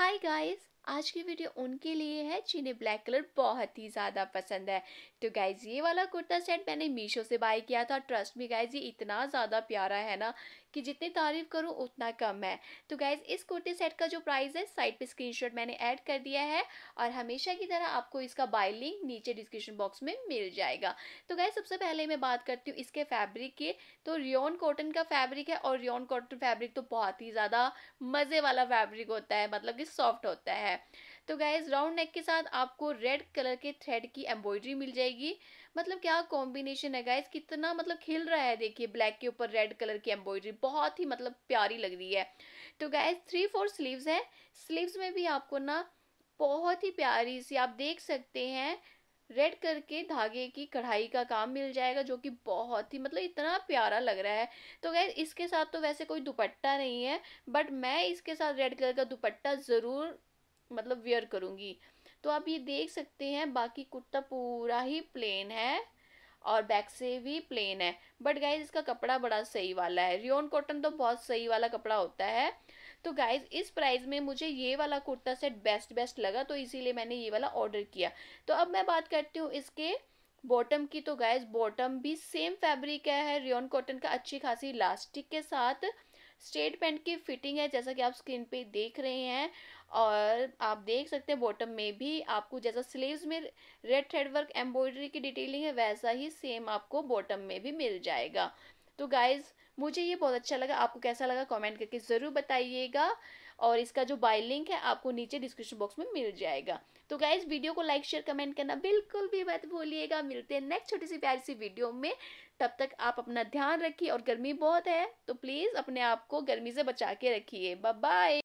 hi guys आज की video उनके लिए है जिन्हें ब्लैक कलर बहुत ही ज़्यादा पसंद है तो गाइज़ ये वाला कुर्ता सेट मैंने मीशो से बाय किया था ट्रस्ट में गाइज़ ये इतना ज़्यादा प्यारा है ना कि जितनी तारीफ करूँ उतना कम है तो गाइज़ इस कुर्ती सेट का जो प्राइस है साइड पे स्क्रीनशॉट मैंने ऐड कर दिया है और हमेशा की तरह आपको इसका बाय लिंक नीचे डिस्क्रिप्शन बॉक्स में मिल जाएगा तो गाइज सबसे पहले मैं बात करती हूँ इसके फैब्रिक की तो रियोन कॉटन का फैब्रिक है और रियोन कॉटन फैब्रिक तो बहुत ही ज़्यादा मज़े वाला फैब्रिक होता है मतलब कि सॉफ्ट होता है तो गाइज राउंड नेक के साथ आपको रेड कलर के थ्रेड की एम्ब्रॉयडरी मिल जाएगी मतलब क्या कॉम्बिनेशन है गाइज कितना मतलब खिल रहा है देखिए ब्लैक के ऊपर रेड कलर की एम्ब्रॉयडरी बहुत ही मतलब प्यारी लग रही है तो गाइज थ्री फोर स्लीव्स हैं स्लीव्स में भी आपको ना बहुत ही प्यारी सी आप देख सकते हैं रेड कलर के धागे की कढ़ाई का काम मिल जाएगा जो कि बहुत ही मतलब इतना प्यारा लग रहा है तो गैस इसके साथ तो वैसे कोई दुपट्टा नहीं है बट मैं इसके साथ रेड कलर का दुपट्टा ज़रूर मतलब वेयर करूँगी तो आप ये देख सकते हैं बाकी कुर्ता पूरा ही प्लेन है और बैक से भी प्लेन है बट गाइज इसका कपड़ा बड़ा सही वाला है रियोन कॉटन तो बहुत सही वाला कपड़ा होता है तो गाइज इस प्राइस में मुझे ये वाला कुर्ता सेट बेस्ट बेस्ट लगा तो इसीलिए मैंने ये वाला ऑर्डर किया तो अब मैं बात करती हूँ इसके बॉटम की तो गाइज बॉटम भी सेम फैब्रिक है रियोन कॉटन का अच्छी खासी इलास्टिक के साथ स्टेट पैंट की फिटिंग है जैसा कि आप स्क्रीन पे देख रहे हैं और आप देख सकते हैं बॉटम में भी आपको जैसा स्लीव्स में रेड थ्रेड वर्क एम्ब्रॉयडरी की डिटेलिंग है वैसा ही सेम आपको बॉटम में भी मिल जाएगा तो गाइज़ मुझे ये बहुत अच्छा लगा आपको कैसा लगा कमेंट करके ज़रूर बताइएगा और इसका जो बाय लिंक है आपको नीचे डिस्क्रिप्शन बॉक्स में मिल जाएगा तो इस वीडियो को लाइक शेयर कमेंट करना बिल्कुल भी मत भूलिएगा मिलते हैं नेक्स्ट छोटी सी प्यारी सी वीडियो में तब तक आप अपना ध्यान रखिए और गर्मी बहुत है तो प्लीज़ अपने आप को गर्मी से बचा के रखिए बाय